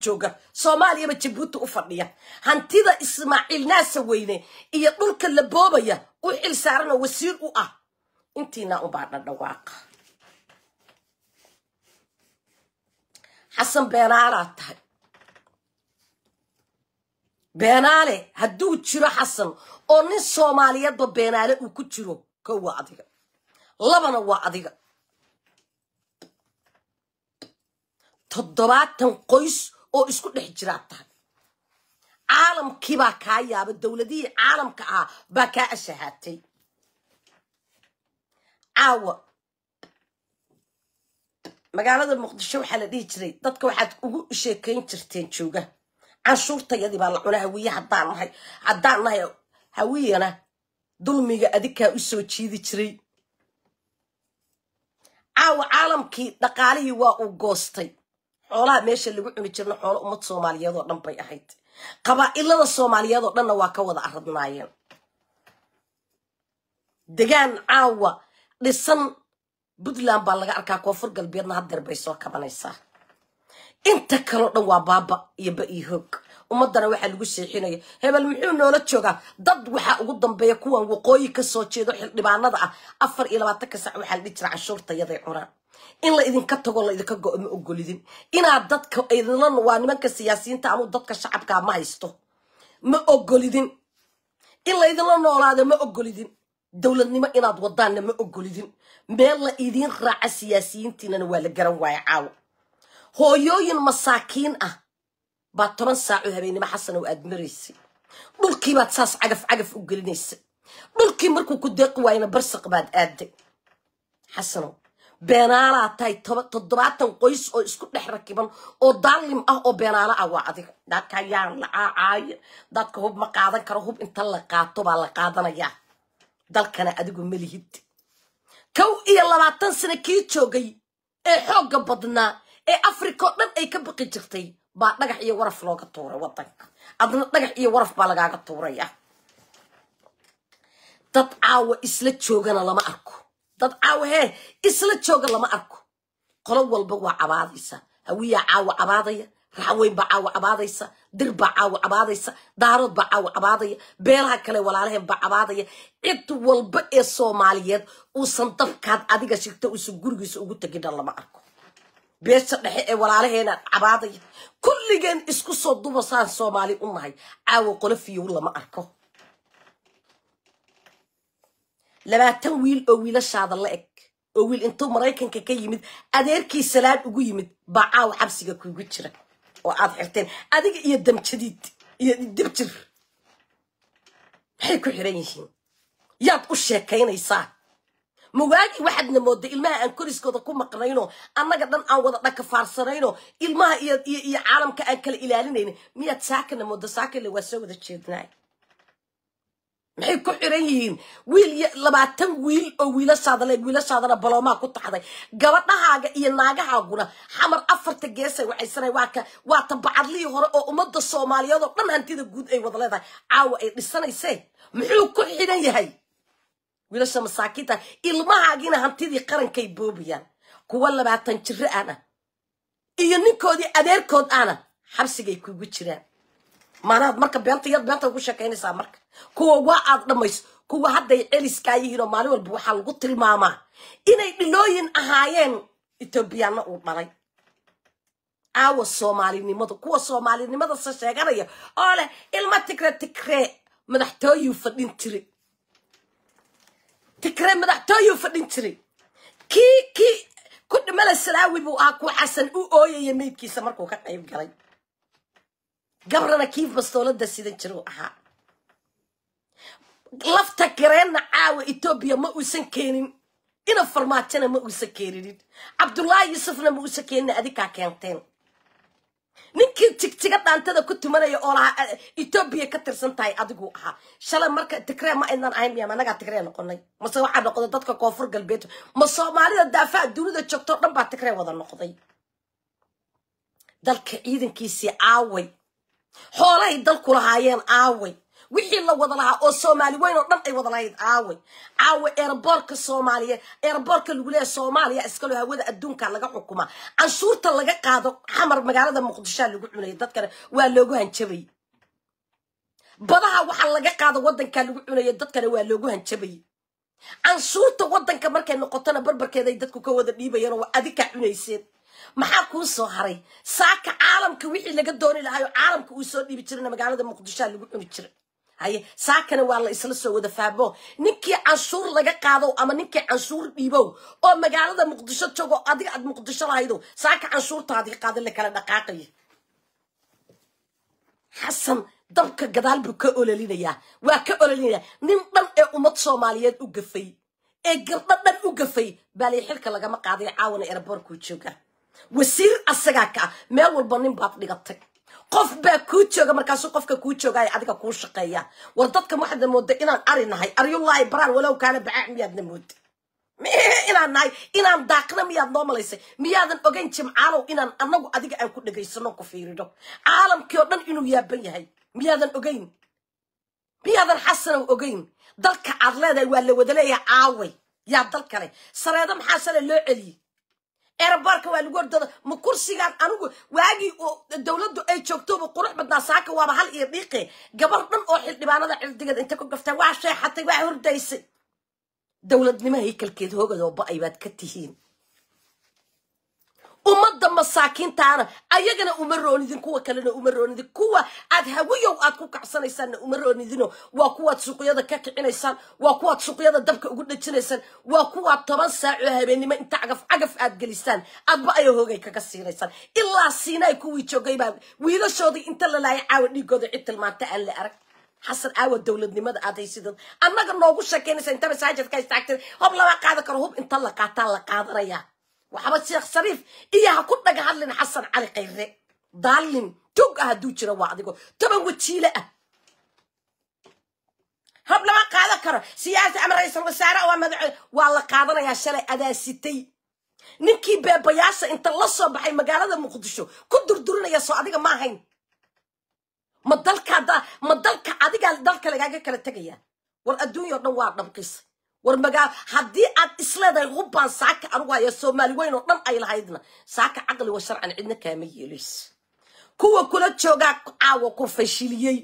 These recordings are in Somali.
jooga soomaaliyaba jabuuti u fadhiya hantida ismaaciil naasa weyne iyo dhulka la boobaya u xil saarana wasiir u ah intiina unbaa dhadhawaaqa xasan beenaalaad tahay beenaale hadduu jiro xasan oo nin soomaaliyeedba beenaale uu ku jiro ko waa adiga labana waa adiga toddobaatan qoys oo isku dhex jiraad tahay caalamkiibaa kaa yaaba dowladihii caalamka ahaa baa kaa ashahaatay caawa magaalada muqdisho waxaa la dhihi jiray dadka waxaad ugu sheekayn jirteen jooga canshuurtayadii baa la cuna hawiye haddaan nahay haddaan nahay hawiyana dulmiga adikaa u soo jiidi jiray caawa caalamkii dhaqaalihii waa uu goostay xoolaha meesha lagu cuni jirna xoolo ummad soomaaliyeed oo dhan bay ahayd qabaa'ilada soomaaliyeed oo dhanna waa ka wada aradnaayeen degaan caawa dhisan puntland baa laga arkaa koonfur galbeedna haddeer bay soo kabanaysaa inta kaleo dhan waa baaba iyo ba iyo hoog ummadana waxaa lagu sheexinaya hebel muxuu noola joogaa dad waxaa ugu dambeeya kuwan waqooyi kasoo jeedo xildhibaanada ah afar iyo labaatanka sac waxaa la dhihi jira cashuurtayaday cunaan in la idinka tago la go ma ogolidin inaad dadka idinla waa nimanka siyaasiyiinta amuu dadka shacabkaa ma haysto ma ogolidin in laydinla noolaado ma ogolidin dowladnimo inaad wadaanna ma ogolidin meel la idiin raaca siyaasiyiintiinana waa la garan waayo caawa hooyooyin masaakiin ah baad toban saaco habeenimo xasanow aad maraysay dhulkiibaad saas cagaf cagaf u gelinaysay dhulkii markuu ku deeqi waayana barsaq baad aaday xasanow beenaalaad tahay toddobaatan qoys oo isku dhex rakiban oo daalim ah oo beenaalo ah waa adiga dadka yaan dadka hub ma qaadan karo hub inta la qaato baa la qaadanayaa dalkana adigu malihid kow iyo labaatan sano kii joogay ee xoogga badnaa ee afrika oo dhan ay ka baqi jirtay baa dhagax iyo waraf looga tuuray wadanka adna dhagax iyo waraf baa lagaaga tuuraya dad caawa isla joogana lama arko dad caawa hee isla jooga lama arko qolo walba waa cabaadaysa hawiyaa caawa cabaadaya raxweyn baa caawa cabaadaysa dir baa caawa cabaadaysa daarood baa caawa cabaadaya beelaha kale walaalaheen baa cabaadaya cid walba ee soomaaliyeed uusan dabkaad adiga shigto uusan gurigiisa ugu tegidhan lama arko beesha dhexe ee walaalaheena cabaadaya kulligeen isku soo dubasaan soomaali u nahay caawo qolo fiyow lama arko labaatan wiil oo wiilashaada la eg oo wiil intuu maraykanka ka yimid adeerkii salaad ugu yimid baa caawo xabsiga kugu jira oo aad xirteen adiga iyo damjadiid iyo dabjir maxay ku xiran yihiin yaad u sheekaynaysaa mawaagii waxaadna mooday ilmaha aan koriskooda ku maqnayno annaga dhan aan wada dhakafaarsanayno ilmaha iyo caalamka aan kala ilaalinayna miyaad saakana mooda saakale waa soo wada jeednaa maxay ku xiran yihiin wiil labaatan wiil oo wiilashaada le wiilashaadana baloomaa ku taxday gabadhahaaga iyo naagahaaguna xamar afarta geesay waxaysana waaka waa tabacadlihii hore oo ummadda soomaaliyeed oo dhan hantida guud ay wada leedahay caawa ay dhisanayse muxuu ku xiran yahay wiilasha masaakiinta ilmahaagina hantidii qarankay boobiyaan kuwa labaatan jiro aan iyo ninkoodii adeerkood ana xabsigay kugu jiraan maanaad marka beentayad beentaad ku sheekaynaysaa marka kuwa waa aad dhammayso kuwa hadday celiskaayihiinoo maalin walba waxaa lagu tilmaamaa inay dhilooyin ahaayeen etoobiyaanna uu dhalay aawa soomaalinimadu kuwa soomaalinimada se sheeganaya oo leh ilma tigre tigree madaxtooyuu fadhin tiri tigree madaxtooyuu fadhin jiray kii kii ku dhimada salaawi buu ahaa kuu xasan u ooyaya meydkiisa markuu ka qayb galay gabrana kii bastoolada sidan jiruu ahaa lafta gareenna caawa etoobiya ma uusan keenin ina farmaajona ma uusan keeninin cabdullaahi yuusufna ma uusan keenin adikaa keenteen ninkii jigjiga dhaantada ku tumanaya oo lahaa eh, etoobiya ka tirsan tahay adiguu ahaa shalay marka tigree ma aynan ahayn miyam annagaa tigree noqonay mase waxaa noqday dadka koonfur galbeed ma soomaalida daafaa dunida joogtoo dhan baa tigree wada noqday dalka ciidankiisii aaway xoolahay dalku lahaayeen aaway wixii la wada lahaa oo soomaali weyn oo dhan ay wada lahayd aaway caawa eeraboorka soomaaliya eeraboorka lagu leeya soomaaliya iskalo hawada adduunka laga xukuma canshuurta laga qaado xamar magaalada muqdishoa lagu cunayay dadkana waa loogu hanjabayey badaha waxaa laga qaado waddankaa lagu cunayay dadkana waa loogu hanjabayey canshuurta waddanka markay noqotona barbarkeeday dadku ka wada dhiibayeen oo adikaa cunayseen maxaa kuu soo haray saaka caalamka wixii laga dooni lahaayoo caalamka uu soo dhiibi jirana magaalada muqdishoa lagu cuni jiray haye saakana waa la isla soo wada fahmo ninkii canshuur laga qaado ama ninkii canshuur dhiibow oo magaalada muqdisho joogo adiga aad muqdisho lahaydow saaka canshuurtaadii qaada la kala dhaqaaqaya xasan dabka gadaal buu ka ololinayaa waa ka ololinaya nin dhan ee ummad soomaaliyeed u gafay ee gabdho dhan u gafay baalay xilka lagama qaaday caawana eraboorkuu joogaa wasiir asagaa ka ah meel walba nin baad dhigatay qof baa kuu jooga markaasuu qofka kuu jooga ee adiga kuu shaqeeya war dadka waxaadna mooda inaan ari nahay aryullaahi baraan walow kaana bacaac miyaadna mooda inaan nahay inaan daaqna miyaad noo malaysay miyaadan ogeyn jimcaalow inaan anagu adiga aan ku dhegaysano ku fiirino caalamkii oo dhan inuu yaaban yahay miyaadan ogeyn miyaadan xasanow ogeyn dalka aad leedahay waa la wada leeyahay caaway yaa dal kale sareedo maxaa sale loo celiyey erabaarka waa lagu ordooda ma kursigaan anigu waagii oo dawladdu ay joogtoba qurux badnaa saaka waaba hal iyo dhiiqe gabar dhan oo xildhibaanada xildigeeda inta ku gaftay waa sheexatay waa hordaysay dowladnimaha iyo kalkeed hoogad ay baad ka tihiin ummadda masaakiintaana ayagana uma roonidin kuwa kalena uma roonidin kuwa aad hawiyow aad ku kacsanaysaanna uma roonidino waa kuwaad suuqyada ka kicinaysaan waa kuwaad suuqyada dabka ugu dhejinaysaan waa kuwaad toban saacoo habeennimo inta cagaf cagaf aad gelisaan adba aya hoogay kaga siinaysaan ilaa siinaay kuwii jogaybaa wiilashoodii inta lalaaya laaya caawa dhiigooda cid aan la arag xasan aawa dowladnimada aad haysidad annaga noogu sheekaynaysa inta masaajidka istaagtid hob lama qaadan karo hub inta la qaataa la qaadanayaa waxaba sheekh sariif iyo ha ku dhaga hadlin xasan cali kayre daalin jog ah hadduu jiro waa adigo taban wajiile ah hab lama qaadan karo siyaasi ama ra-iisul wasaare oo mada waa la qaadanayaa shalay adaasitay ninkii beebayaasha inta la soo baxay magaalada muqdisho ku durdurinaya soo adiga ma ahayn ma dalka ma dalka adigaa dalka lagaaga kala tegaya war adduunyao dhan waa dhabqis war magaa haddii aad isleedahay hubbaan saaka anugu haya soomaali weyn oo dhan ay lahaydna saaka wa sharcan cidna kaama yeelays kuwa kula joogaa caawa ku fashiliyey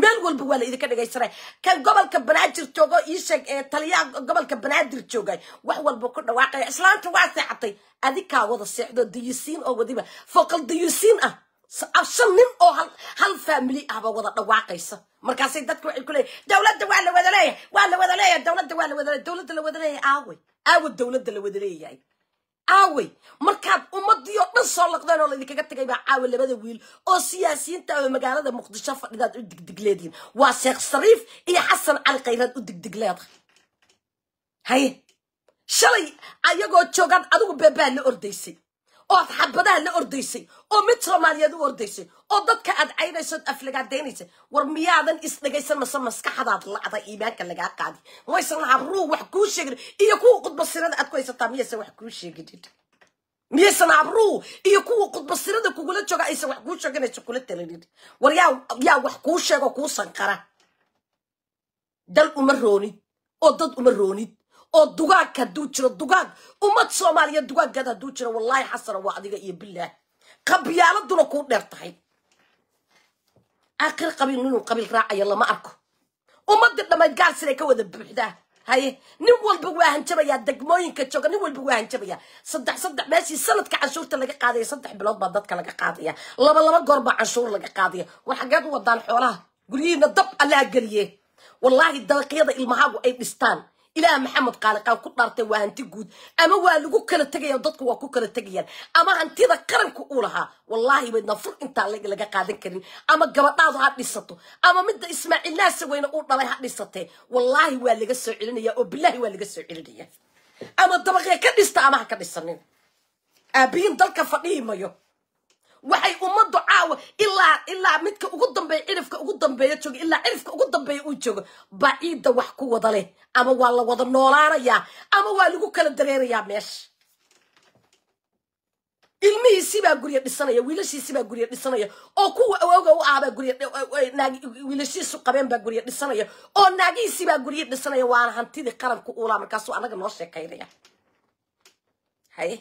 meel walba waa la idinka dhagaysanay kan gobolka banaadir joogo iisheeg ee taliyaa gobolka banaadir joogay wax walba ku dhawaaqaya islaanta waa seexatay adikaa wada seexdo dayusiin oo wadiba foqal dayusiin ah Ah, shan nin oo hal faamily ahba wada dhawaaqaysa markaasay dadka waxay ku leeyahy dowladda waa la wada leeyahay waa la wada leeyahay dowladda waa la wada leeyahy dowladda la wada leeyahay aawey aawa dowladda la wada leeyahay aawey markaad ummadii oo dhan soo laqdeen oo laydinkaga tegay baa caawa labada wiil oo siyaasiyiinta oo magaalada muqdisho fadhidaad u digdigleedihin waa sheekh sariif iyo xasan cali khayraad u digdigleedahay haye shalay ayagoo joogaan adigu beebaa la ordaysay ood xabadahana ordaysay oo mid soomaaliyeed u ordaysay oo dadka aad caynaysood aflagaadaynaysay war miyaadan isdhagaysan mase maskaxadaad lacda iimaanka lagaa qaadi maysan laha ruug wax kuu sheegin iyo kuwa qudbasirada aad ku haysataa miyaysan wax kuu sheeginin miyaysan abruu iyo kuwa qudbasirada kugula jooga aysan wax kuu sheeganaysa kula talinin war yaa yaa wax kuu sheego kuu sanqara dal uma roonid oo dad uma roonid او دوغاك كدوتشر دوغاك امه الصوماليه دوغاك غدا دوتشر والله حسره وعديك يا بالله قبياله دونا كو ديرتحي اخر قبيل منو قبيل راعي يلا ما اركو امه دد ما قال سري كو دبخده هاي نين ولب واهن جبا يا دغموين كجوق نين ولب واهن جبا صدح صدح ماشي سنه كعشورته لا قاديه صدح بلود با ددك لا قاديه لبا لبا غربا عشور لا قاديه وحقاد ودان خولها قولينا دب الله قليه والله الدقيقه المهاجو اي بستان إلى محمد قال قال كنت وهنتي جود أما هو لو كل التجيه ضدك هو كل التجيه أما هنتي ذكرن كقولها والله بدنا فرق أنت على جل قاعدين كرين أما جبت هذا هاد لسته أما مد اسمع الناس وين أقول الله هاد لسته والله هو اللي جس علني يا أبي الله هو اللي جس علني أما الدماغ يا كنيست أما هكذا السنين أبين ذلك فقيه ما يو waxay ummaddu caawa ilaa ilaa midka ugu dambeeya cirifka ugu dambeeya jooga ilaa cirifka ugu dambeeya uu joogo baciidda wax ku wada leh ama waa la wada noolaanayaa ama waa lagu kala dareerayaa meesha ilmihiisibaa gurya dhisanaya wiilashiisibaa gurya dhisanaya oo kuwa awoga u ahbaa gurwiilashiisu qabeenbaa gurya dhisanaya oo naagihiisibaa gurya dhisanaya waana hantidii qaranku ulaa markaasu anaga noo sheekaynaya haye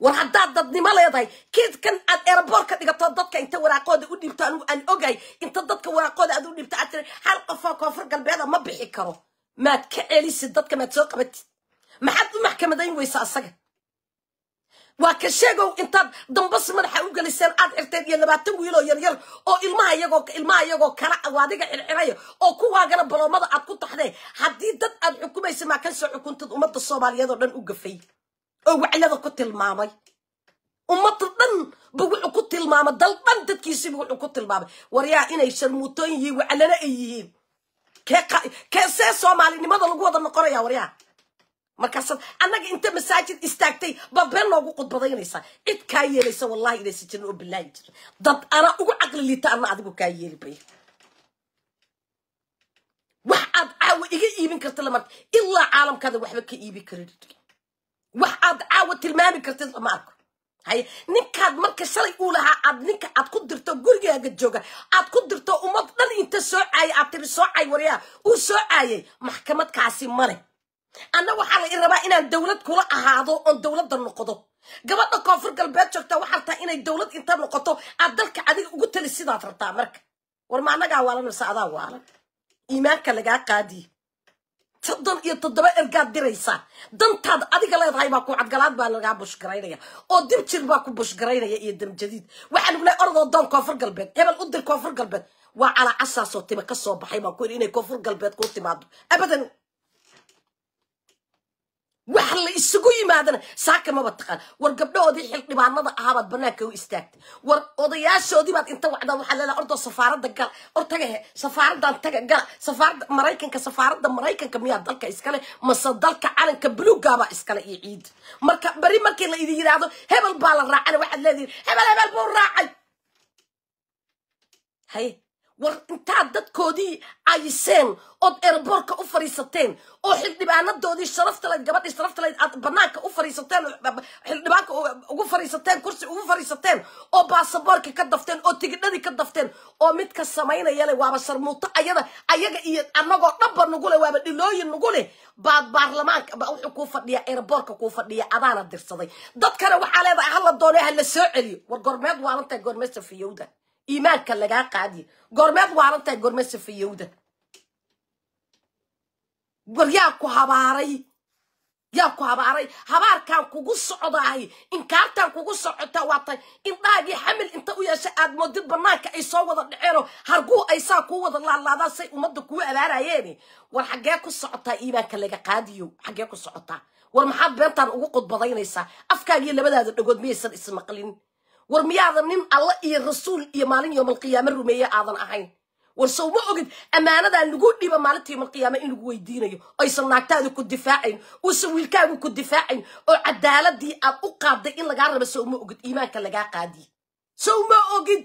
war haddaad dadnimo leedahay kiidkan aad eraboor ka dhigato dadka inta waraaqooda u dhibto anigu aan ogahay inta dadka waraaqooda aad u dhibto aad tiri hal qofoo koonfur galbeeda ma bixi karo maad ka celisid dadka maad soo qabatid maxaad u maxkamadayn weysa asaga waa ka sheegow intaad dambas madaxa u geliseen aad xirteen iyo labaatan wiiloo yaryar oo ilmaha iyagoo ilmaha iyagoo kala ah, waadiga xirxiraya oo kuwaagana baloomada aad ku taxdee haddii dad aad xukumaysa maa kan soo xukuntad ummadda soomaaliyeed oo dhan u gafay oo waclada ku tilmaamay ummada dhan ba wuxuu ku tilmaamay dal dhan dadkiisiba wuxuu ku tilmaamay waryaa inay sharmuutoon yihiin waclana ay yihiin keesee soomaalinimada lagu wada noqonaya waryaa markaas annaga inta masaajid istaagtay baa been noogu qudbadaynaysaa cid kaa yeelaysa wallahi inaysa jirin oo bilaahi jirin dad anaa ugu caqli liita ana adigu kaa yeeli bay wax aad caawa iga iibin karta lamarka ilaa caalamkaada waxba ka iibi karin waxaad caawa tilmaami kartid ma arko haye ninkaad marka shalay uu lahaa aad ninka aad ku dirto gurigaaga jooga aad ku dirto ummad dhan inta soo caayay aad tiri soo caay waryaa uu soo caayay maxkamadkaasi male anna waxaa la i rabaa inaan dawlad kula ahaado oon dawladda noqdo gabadha koonfur galbeed joogtaa waxaa tahay inay dawlad inta noqoto aad dalka adiga ugu tali sidaad rabtaa marka war ma annagaa waalan adaa waalan iimaanka lagaa qaadiye soddon iyo toddoba ergaad diraysaa dantaad adiga leedahay baa ku cadgalaad baa lagaa bushgaraynaya oo dib jir baa ku bushgaraynaya iyo damjadiid waxaa lagu lehay orodoo doon koonfur galbeed hebel u dir koonfur galbeed waa calaacasaasoo tima ka soo baxay baan ku yidhi inay koonfur galbeed ku timaado abadan wax la isugu yimaadana saaka maba taqaan war gabdhahoodii xildhibaanada ahabaad banaanka u istaagtay war odayaashoodiibaad inta wacdaa waxaad leedaha ordoo safaaradda gala or tagahe safaaradan taga gala safaarada maraykanka safaarada maraykanka miyaa dalka iskale mase dalka calanka buluugaabaa iskale iyo ciida marka beri markii la idin yidhaahdo hebel baa la raacana waxaad leedihin hebel hebel buu raacay haye war intaad dadkoodii ayiseen ood erboorka fariisateen oo xildhibaanadoodii sharaftaleed gabadhii sharaftaleed aad banaanka u fariisateen xildhibaanka ugu fariisateen kursi ugu fariisateen oo baasaboorka ka dafteen oo tigidhadii ka dafteen oo midka samaynaya waaba sharmuuto ayada ayaga iyo annagoo dhanba nugule waaba dhilooyin nugule baad baarlamaanka wuxuu kuu fadhiya eraboorka kuu fadhiya adaana dirsaday dadkana waxaa leedahay hala doone hala soo celiyo war gormeed waalantahay gorme safiyowda iimaanka lagaa qaadiye gormeed waalantahay gorme safiyowda war yaa ku habaaray yaa ku habaaray habaarkaan kugu socdaay inkaartan kugu socota waatay indhaagii xamil inta u yeesha aad moodid bannaanka ay soo wada dhaceenoo harguu ay saa kuu wada laalaadaan say ummadda kuu abaarayeeni war xaggee ku socotaa iimaanka laga qaadiyo xaggee ku socotaa war maxaad beentaan ugu qudbadaynaysaa afkaagiyo labadaada dhagood miyaysan ismaqlin war miyaada nin alla iyo rasuul iyo maalin yoomal qiyaamo rumeeye aadan ahayn warsow ma ogid ammaanadan lagu dhiba maalinta yomaalqiyaama in lagu weydiinayo oysan naagtaadu ku difaacayn uusan wiilkaagu ku difaacayn oo cadaaladii aad u qaaday in lagaa raba sow uma ogid iimaanka lagaa qaadiy so ma ogid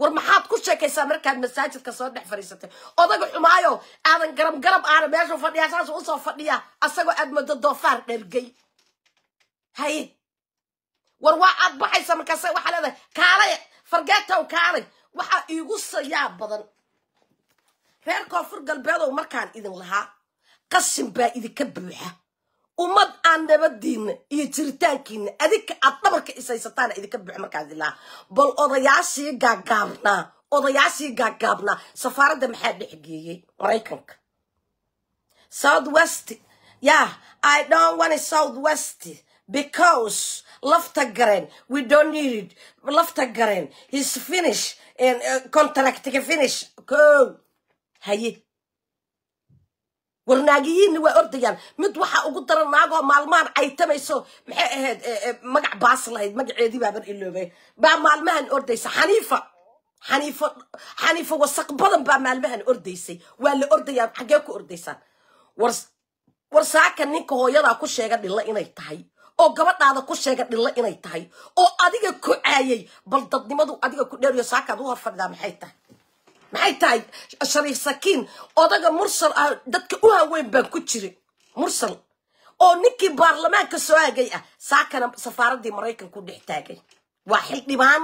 war maxaad ku sheekaysaa markaad masaajidka soo dhex fadhiisatay odaga xumaayo aadan garab garab aana meeshu fadhiyaa saasuu usoo fadhiya asagoo aad moodo doofaar dhergay haye war waa aad baxaysa markaas waxaa leedahay kaalay fargeetow kaalay waxaa igu sayaab badan reer koonfur galbeedow markaan idin lahaa qashin baa idinka buuxa ummad aan nabadiinna iyo jiritaankiinna adinka aad dhabarka isaysataana idinka buuxa markaan idin lahaa bal odayaashii gaagaabnaa odayaashii gaagaabnaa safaaradda maxaa dhex dhexgeeyey maraykanka south west yah i don wane south west because lafta gareen we don't need it lafta gareen his finish uh, contractka finish ko haye warnaagiyiinna waa ordayaan mid waxaa ugu daran naagoo maalmahan caytamayso maxay eh, ahayd eh, eh, magac baas lahayd magaceedii baaban iloobay baa maalmahan ordaysa xaniifa xaniifo xaniifo wasaq badan baa maalmahan ordaysay waa la ordayaan xaggee ku ordaysaan war warsaaka ninka hooyadaa ku sheega dhilla inay tahay oo gabadhaada ku sheega dhillo inay tahay oo adiga ku caayay bal dadnimadu adiga ku dheeriyo saakaad u horfadhidaa maxay tahay maxay tahay shariif sakiin odaga mursal ah dadka u haween baan ku jirin mursal oo ninkii baarlamaanka soo aagay ah saakana safaaradii maraykanku dhex taagay waa xildhibaan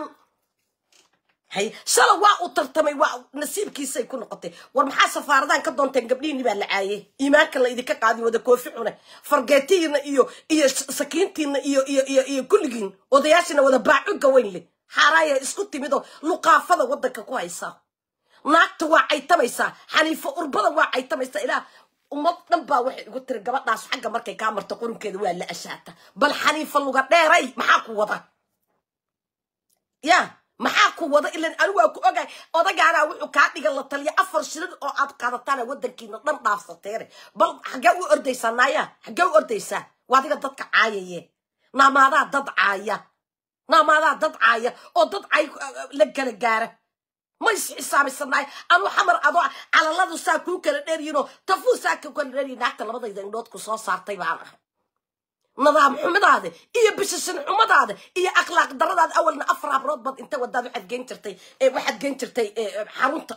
shala waa u tartamay waa nasiibkiisay ku noqotay war maxaa safaaradan ka doonteen gabdhihiini baa la caayey iimaanka la idinka qaadin wada koofi cune fargeetihiina iyo iyo sakiintiina iyo iyo iyo iyo kulligiin odayaashiina wada baacuga weyn leh xaaraaya isku timidoo luqaafada waddanka ku haysaa naagta waa caytamaysaa xaniifo urbada waa caytamaysaa ilaa ummad dhan baa waxay igu tiri gabadhaas xagga markay kaa marto qurunkeeda waa la ashaata bal xaniifa luga dheeray maxaa ku wada ya maxaa ku wada ilan ani waa ku ogahay odagaana wuxuu kaa dhigan la taliya afar shilin oo aad qaadataana wadankiina dhan dhaafsateene bal xaggee u ordaysaa naaya xaggee u ordaysaa waa adiga dadka caayaye naamaadaa dad caaya naamaadaa dad caaya oo dad cay eh, eh, la kala gaara ma is xisaabisanaayo anuu xamar adoo calaladu saa kuu kala dheeryihinoo tafuusaa ka kala dheeryihin naagta labadayda indhood ku soo saartay baan ahay nadaam xumadaada iyo bishishin xumadaada iyo akhlaaq daradaada awalna afar habrood baad inta wadaad waxaad geen jirtay waxaad geen jirtay xarunta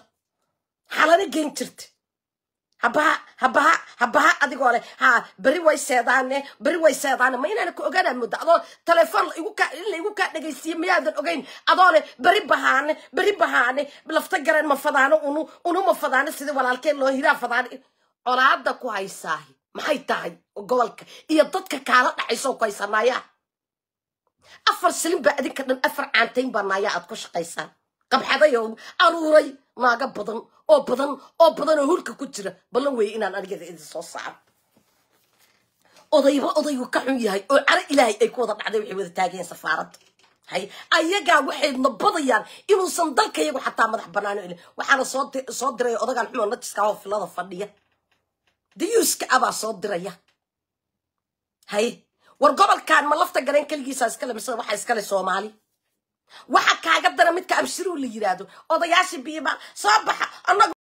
xalana geen jirta habaha habaha habaha adigoo leh ha beri way seedaane beri way seedaane ma inaana ku ogaanaa muddo adoo telefoon in laigu kaa dhegaysiiye miyaadan ogeyn adoo leh beri bahaane beri bahaane lafta gareen ma fadaano unu unu ma fadaano sida walaalkeen loo hiraa fadaane colaada ku haysaahi maxay tahay gobolka iyo dadka kaala dhacaysoo kuhaysanaaya afar silin baa adinka dhan afar caantayn baa naayaa aad ku shaqaysaan qabxadayo aruuray naaga badan oo badan oo badan oo hulka ku jira ballan weeye inaan anigada idin soo saaro odayba odaygu ka xun yahay oo caro ilaahay ay ku wada dhacday waxay wada taagayeen safaaradda hay ayagaa waxay nabadayaan inuusan dalkayagu xataa madax banaano waxaana soosoo diray odagaan xumo najiska oo filada fadhiya ديوسك أبا صدر يا هاي والقبل كان ملفت جرين كل جيس أسكلم سو واحد أسكلم سو مالي واحد كعجب درا متك أبشروا اللي يرادو أضيعش بيبا صبح أنا